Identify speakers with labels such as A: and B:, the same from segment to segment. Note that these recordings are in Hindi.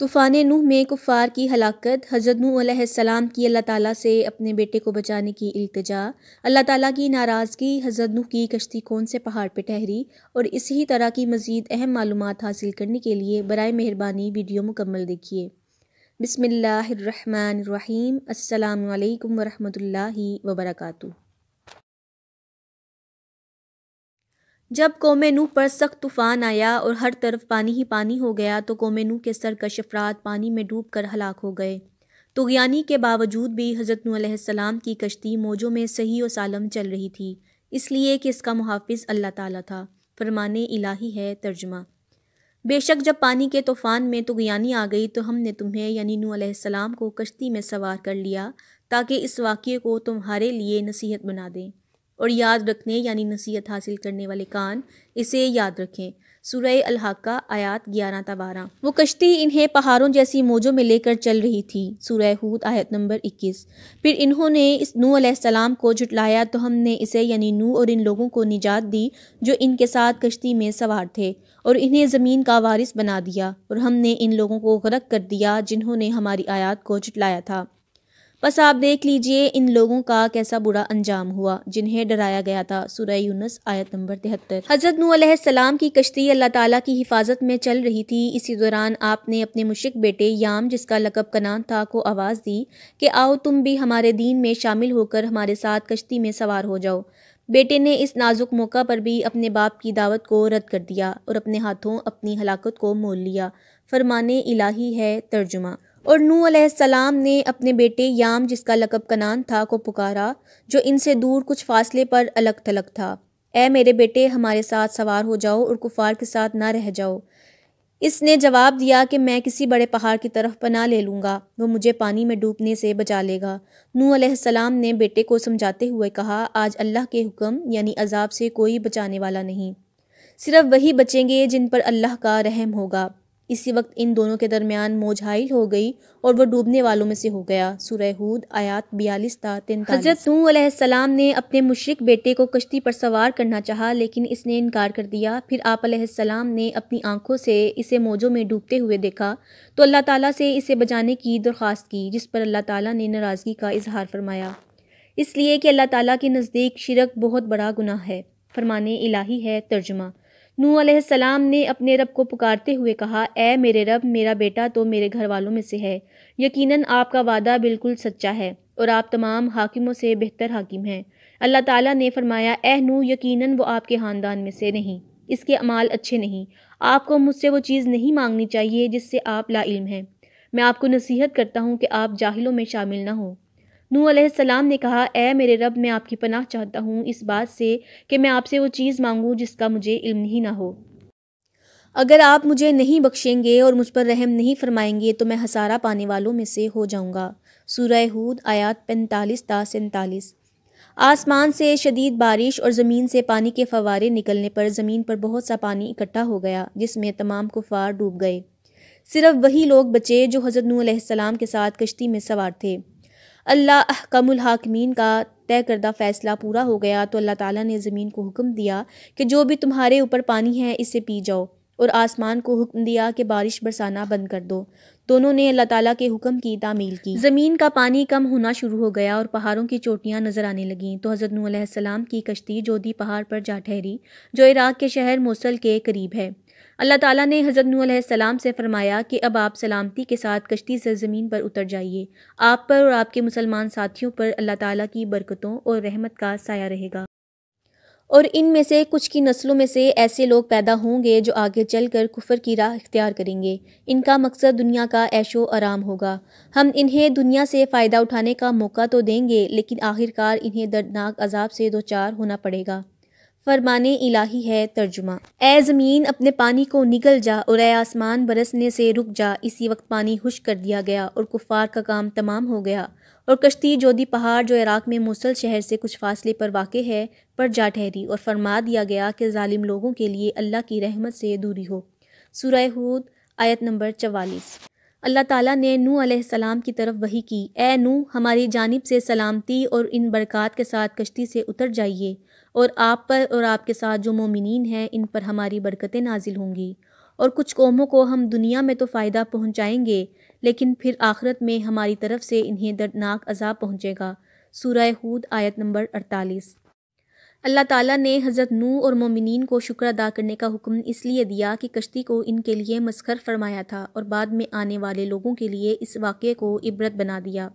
A: तूफ़ान नूह में कुफ़ार की हलाकत हज़रत नूसम की अल्लाह ताला से अपने बेटे को बचाने की अल्तजा अल्लाह ताला की नाराज़गी हज़रत नूह की कश्ती कौन से पहाड़ पर ठहरी और इसी तरह की मज़ीद अहम मालूम हासिल करने के लिए बरए मेहरबानी वीडियो मुकम्मल देखिए बिसमीम अल्लाम वरहमल वर्का जब कोमेनू पर सख्त तूफान आया और हर तरफ पानी ही पानी हो गया तो कोमेनू के सरकश अफराद पानी में डूब कर हलाक हो गए तुगयानी के बावजूद भी हज़रत नूसम की कश्ती मौजों में सही और सालम चल रही थी इसलिए कि इसका मुहाफ़ अल्लाह ताला था फरमान इलाही है तर्जमा बेशक जब पानी के तूफ़ान में तुगयानी आ गई तो हमने तुम्हें यानी नूसम को कश्ती में सवार कर लिया ताकि इस वाक़े को तुम्हारे लिए नसीहत बना दें और याद रखने यानी नसीहत हासिल करने वाले कान इसे याद रखें सुरह अलहाका आयात ग्यारह तबारा वो कश्ती इन्हें पहाड़ों जैसी मौजों में लेकर चल रही थी सूर्य हूद आयत नंबर 21 फिर इन्होंने इस नू सलाम को जुटलाया तो हमने इसे यानी नू और इन लोगों को निजात दी जो इनके साथ कश्ती में सवार थे और इन्हें ज़मीन का वारिस बना दिया और हमने इन लोगों को गरक कर दिया जिन्होंने हमारी आयात को जुटलाया था बस आप देख लीजिए इन लोगों का कैसा बुरा अंजाम हुआ जिन्हें डराया गया था सुरह यूनस आयत नंबर तिहत्तर हजरत नूसम की कश्ती अल्लाह ताला की हिफाजत में चल रही थी इसी दौरान आपने अपने मुशिक बेटे याम जिसका लकब कनान था को आवाज़ दी कि आओ तुम भी हमारे दीन में शामिल होकर हमारे साथ कश्ती में सवार हो जाओ बेटे ने इस नाजुक मौका पर भी अपने बाप की दावत को रद्द कर दिया और अपने हाथों अपनी हलाकत को मोल लिया फरमाने इलाही है तर्जुमा और नू सलाम ने अपने बेटे याम जिसका लकब कनान था को पुकारा जो इनसे दूर कुछ फासले पर अलग थलग था ऐ मेरे बेटे हमारे साथ सवार हो जाओ और कुफार के साथ ना रह जाओ इसने जवाब दिया कि मैं किसी बड़े पहाड़ की तरफ पना ले लूँगा वो मुझे पानी में डूबने से बचा लेगा नू सलाम ने बेटे को समझाते हुए कहा आज अल्लाह के हुक्म यानी अजाब से कोई बचाने वाला नहीं सिर्फ वही बचेंगे जिन पर अल्लाह का रहम होगा इसी वक्त इन दोनों के दरमियान हाइल हो गई और वह डूबने वालों में से हो गया सुरहूद आयात बयालीस तीन हज़रत नूसम ने अपने मुशरक बेटे को कश्ती पर सवार करना चाहा लेकिन इसने इनकार कर दिया फिर आप सलाम ने अपनी आंखों से इसे मोजों में डूबते हुए देखा तो अल्लाह ताला से इसे बचाने की दरख्वास्त की जिस पर अल्लाह ताली ने नाराज़गी का इजहार फरमाया इसलिए कि अल्लाह ताला के नज़दीक शिरक बहुत बड़ा गुनाह है फरमाने इलाही है तर्जमा नू सलाम ने अपने रब को पुकारते हुए कहा ए मेरे रब मेरा बेटा तो मेरे घर वालों में से है यकीनन आपका वादा बिल्कुल सच्चा है और आप तमाम हाकिमों से बेहतर हाकिम हैं अल्लाह ताला ने फरमाया ए नू यकीनन वो आपके ख़ानदान में से नहीं इसके अमाल अच्छे नहीं आपको मुझसे वो चीज़ नहीं मांगनी चाहिए जिससे आप लाइल हैं मैं आपको नसीहत करता हूँ कि आप जाहिलों में शामिल ना हों नू सलाम ने कहा ए मेरे रब मैं आपकी पनाह चाहता हूँ इस बात से कि मैं आपसे वो चीज़ मांगूँ जिसका मुझे इल्म ही ना हो अगर आप मुझे नहीं बख्शेंगे और मुझ पर रहम नहीं फरमाएंगे तो मैं हसारा पाने वालों में से हो जाऊँगा सूरह हूद आयात पैंतालीस ता सैंतालीस आसमान से शदीद बारिश और ज़मीन से पानी के फवारे निकलने पर ज़मीन पर बहुत सा पानी इकट्ठा हो गया जिसमें तमाम कुफार डूब गए सिर्फ वही लोग बचे जो हज़रत नूसम के साथ कश्ती में सवार थे अल्लाह कमुल हाकमीन का तय करदा फ़ैसला पूरा हो गया तो अल्लाह ताला ने ज़मीन को हुक्म दिया कि जो भी तुम्हारे ऊपर पानी है इसे पी जाओ और आसमान को हुक्म दिया कि बारिश बरसाना बंद कर दो दोनों ने अल्लाह ताला के हुक्म की तामील की ज़मीन का पानी कम होना शुरू हो गया और पहाड़ों की चोटियाँ नज़र आने लगीं तो हज़रत नूसम की कश्ती जोधी पहाड़ पर जा ठहरी जो इराक के शहर मोसल के करीब है अल्लाह ताला ने हज़रत नूसम से फ़रमाया कि अब आप सलामती के साथ कश्ती से ज़मीन पर उतर जाइए आप पर और आपके मुसलमान साथियों पर अल्लाह ताला की बरकतों और रहमत का साया रहेगा और इनमें से कुछ की नस्लों में से ऐसे लोग पैदा होंगे जो आगे चलकर कुफर की राह इख्तियार करेंगे इनका मकसद दुनिया का ऐशो आराम होगा हम इन्हें दुनिया से फ़ायदा उठाने का मौका तो देंगे लेकिन आखिरकार इन्हें दर्दनाक अजाब से दो चार होना पड़ेगा फरमाने इलाही है तर्जुमा ए ज़मीन अपने पानी को निकल जा और ए आसमान बरसने से रुक जा इसी वक्त पानी खुश कर दिया गया और कुफार का काम तमाम हो गया और कश्ती जोधी पहाड़ जो इराक़ में मूसल शहर से कुछ फासले पर वाक़ है पर जा ठहरी और फरमा दिया गया कि ालिम लोगों के लिए अल्लाह की रहमत से दूरी हो सूर्य आयत नंबर चवालीस अल्लाह ताला ने नू सलाम की तरफ वही की ए नू हमारी जानब से सलामती और इन बरक़ात के साथ कश्ती से उतर जाइए और आप पर और आपके साथ जो मोमिन हैं इन पर हमारी बरकतें नाजिल होंगी और कुछ कौमों को हम दुनिया में तो फ़ायदा पहुँचाएँगे लेकिन फिर आखरत में हमारी तरफ से इन्हें दर्दनाक अजाब पहुँचेगा सूरह हूद आयत नंबर अड़तालीस अल्लाह ताला ने हज़रत नू और मोमिन को शुक्र अदा करने का हुक्म इसलिए दिया कि कश्ती को इनके लिए मस्खर फरमाया था और बाद में आने वाले लोगों के लिए इस वाक़े को इबरत बना दिया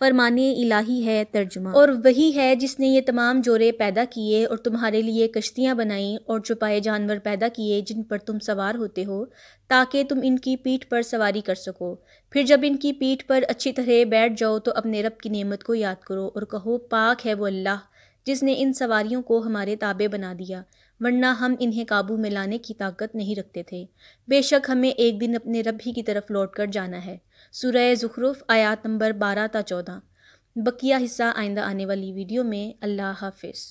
A: फरमान इलाही है तर्जुमा और वही है जिसने ये तमाम जोरे पैदा किए और तुम्हारे लिए कश्तियाँ बनाई और छुपाए जानवर पैदा किए जिन पर तुम सवार होते हो ताकि तुम इनकी पीठ पर सवारी कर सको फिर जब इनकी पीठ पर अच्छी तरह बैठ जाओ तो अपने रब की नियमत को याद करो और कहो पाक है वो अल्लाह जिसने इन सवारियों को हमारे ताबे बना दिया वरना हम इन्हें काबू में लाने की ताकत नहीं रखते थे बेशक हमें एक दिन अपने रब ही की तरफ लौट कर जाना है सूर्य ज़ुखरुफ आयात नंबर बारह ता चौदह बकिया हिस्सा आइंदा आने वाली वीडियो में अल्लाह हाफिज़